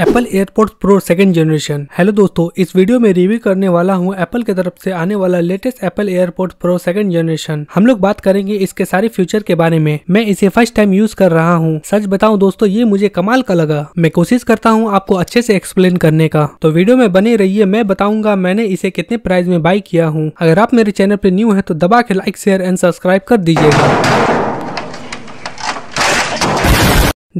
Apple AirPods pro second generation hello दोस्तों इस video में रिव्यू करने वाला हूँ एप्पल की तरफ से आने वाला latest Apple AirPods pro second generation हम लोग बात करेंगे इसके सारे फ्यूचर के बारे में मैं इसे फर्स्ट टाइम यूज कर रहा हूँ सच बताऊँ दोस्तों ये मुझे कमाल का लगा मैं कोशिश करता हूँ आपको अच्छे से एक्सप्लेन करने का तो वीडियो में बने रहिए मैं बताऊंगा मैंने इसे कितने प्राइस में बाई किया हूँ अगर आप मेरे चैनल पर न्यू है तो दबा के लाइक शेयर एंड सब्सक्राइब कर दीजिएगा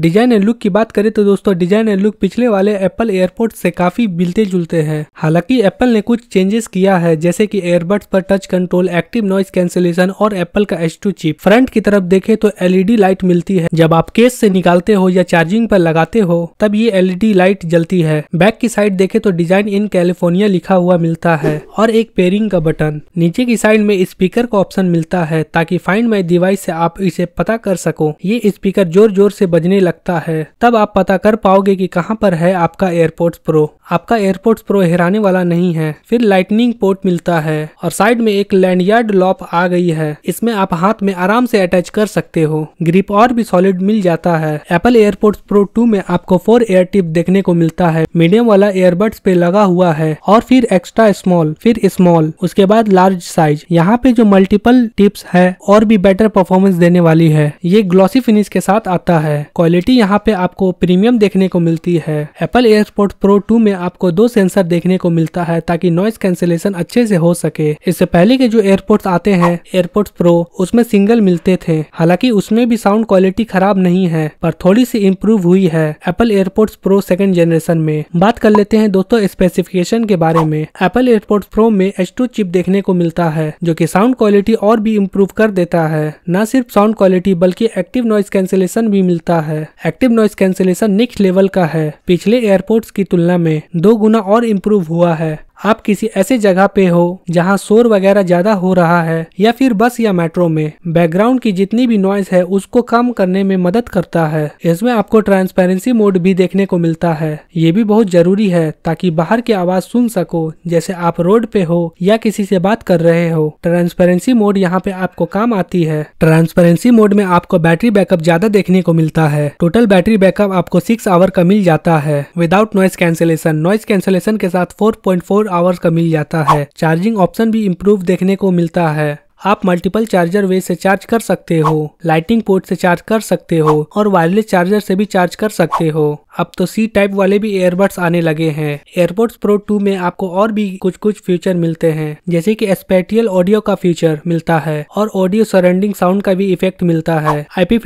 डिजाइन एंड लुक की बात करें तो दोस्तों डिजाइन एंड लुक पिछले वाले एप्पल एयरपोर्ट से काफी मिलते जुलते हैं हालांकि एप्पल ने कुछ चेंजेस किया है जैसे कि एयरबड्स पर touch control active noise cancellation और एप्पल का एच टू चिप फ्रंट की तरफ देखे तो एलईडी लाइट e मिलती है जब आप केस से निकालते हो या चार्जिंग पर लगाते हो तब ये एलईडी लाइट e जलती है बैक की साइड देखे तो डिजाइन इन कैलिफोर्निया लिखा हुआ मिलता है और एक पेयरिंग का बटन नीचे की साइड में स्पीकर का ऑप्शन मिलता है ताकि फाइंड माई डिवाइस ऐसी आप इसे पता कर सको ये स्पीकर जोर जोर ऐसी बजने लगता है तब आप पता कर पाओगे कि कहां पर है आपका एयरपोर्ट प्रो आपका एयरपोर्ट प्रो हराने वाला नहीं है फिर लाइटनिंग पोर्ट मिलता है और साइड में एक लैंडयार्ड लॉप आ गई है इसमें आप हाथ में आराम से अटैच कर सकते हो ग्रिप और भी सॉलिड मिल जाता है एप्पल एयरपोर्ट प्रो टू में आपको फोर एयर टिप देखने को मिलता है मीडियम वाला एयरबड्स पे लगा हुआ है और फिर एक्स्ट्रा स्मॉल फिर स्मॉल उसके बाद लार्ज साइज यहाँ पे जो मल्टीपल टिप्स है और भी बेटर परफॉर्मेंस देने वाली है ये ग्लॉसी फिनिश के साथ आता है क्वालिटी क्वालिटी यहाँ पे आपको प्रीमियम देखने को मिलती है एप्पल एयरपोर्ट प्रो 2 में आपको दो सेंसर देखने को मिलता है ताकि नॉइस कैंसिलेशन अच्छे से हो सके इससे पहले के जो एयरपोर्ट आते हैं एयरपोर्ट प्रो उसमें सिंगल मिलते थे हालांकि उसमें भी साउंड क्वालिटी खराब नहीं है पर थोड़ी सी इम्प्रूव हुई है Apple AirPods pro second generation में बात कर लेते हैं दोस्तों स्पेसिफिकेशन के बारे में एप्पल एयरपोर्ट प्रो में एच चिप देखने को मिलता है जो की साउंड क्वालिटी और भी इम्प्रूव कर देता है न सिर्फ साउंड क्वालिटी बल्कि एक्टिव नॉइस कैंसिलेशन भी मिलता है active noise cancellation next level का है पिछले एयरपोर्ट्स की तुलना में दो गुना और इम्प्रूव हुआ है आप किसी ऐसे जगह पे हो जहाँ शोर वगैरह ज्यादा हो रहा है या फिर बस या मेट्रो में बैकग्राउंड की जितनी भी नॉइज है उसको कम करने में मदद करता है इसमें आपको ट्रांसपेरेंसी मोड भी देखने को मिलता है ये भी बहुत जरूरी है ताकि बाहर की आवाज सुन सको जैसे आप रोड पे हो या किसी से बात कर रहे हो ट्रांसपेरेंसी मोड यहाँ पे आपको काम आती है ट्रांसपेरेंसी मोड में आपको बैटरी बैकअप ज्यादा देखने को मिलता है टोटल बैटरी बैकअप आपको सिक्स आवर का मिल जाता है without noise cancellation noise cancellation के साथ फोर पॉइंट फोर आवर्स का मिल जाता है चार्जिंग ऑप्शन भी इम्प्रूव देखने को मिलता है आप मल्टीपल चार्जर वे से चार्ज कर सकते हो लाइटिंग पोर्ट से चार्ज कर सकते हो और वायरलेस चार्जर से भी चार्ज कर सकते हो अब तो सी टाइप वाले भी एयरबड्स आने लगे हैं एयरबड्स प्रो टू में आपको और भी कुछ कुछ फ्यूचर मिलते हैं जैसे कि स्पेटियल ऑडियो का फीचर मिलता है और ऑडियो सराउंडिंग साउंड का भी इफेक्ट मिलता है आई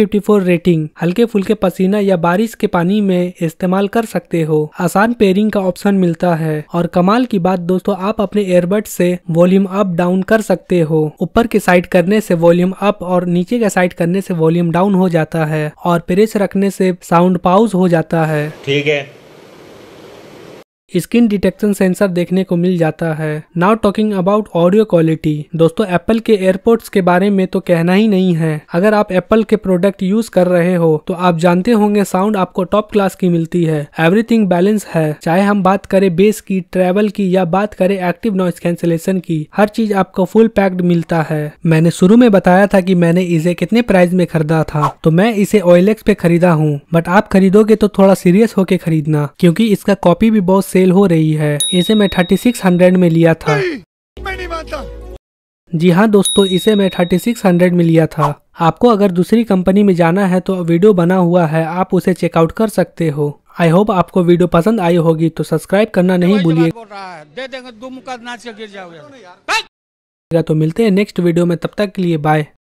रेटिंग हल्के फुल्के पसीना या बारिश के पानी में इस्तेमाल कर सकते हो आसान पेयरिंग का ऑप्शन मिलता है और कमाल की बात दोस्तों आप अपने एयरबड से वॉल्यूम अप डाउन कर सकते हो ऊपर के साइड करने से वॉल्यूम अप और नीचे का साइड करने से वॉल्यूम डाउन हो जाता है और प्रेस रखने से साउंड पाउज हो जाता है है ठीक है स्किन डिटेक्शन सेंसर देखने को मिल जाता है now talking about audio quality दोस्तों एप्पल के एयरपोर्ट्स के बारे में तो कहना ही नहीं है अगर आप एप्पल के प्रोडक्ट यूज कर रहे हो तो आप जानते होंगे साउंड आपको टॉप क्लास की मिलती है एवरीथिंग बैलेंस है चाहे हम बात करें बेस की ट्रेवल की या बात करें एक्टिव नॉइस कैंसिलेशन की हर चीज आपको फुल पैक्ड मिलता है मैंने शुरू में बताया था की मैंने इसे कितने प्राइस में खरीदा था तो मैं इसे ऑयलेक्स पे खरीदा हूँ बट आप खरीदोगे तो थोड़ा सीरियस होके खरीदना क्योंकि इसका कॉपी भी बहुत सेल सेल हो रही है इसे मैं थर्टी सिक्स हंड्रेड में लिया था मैं नहीं मानता जी हाँ दोस्तों इसे मैं हंड्रेड में लिया था आपको अगर दूसरी कंपनी में जाना है तो वीडियो बना हुआ है आप उसे चेकआउट कर सकते हो आई होप आपको वीडियो पसंद आई होगी तो सब्सक्राइब करना नहीं भूलिए दे तो मिलते हैं नेक्स्ट वीडियो में तब तक के लिए बाय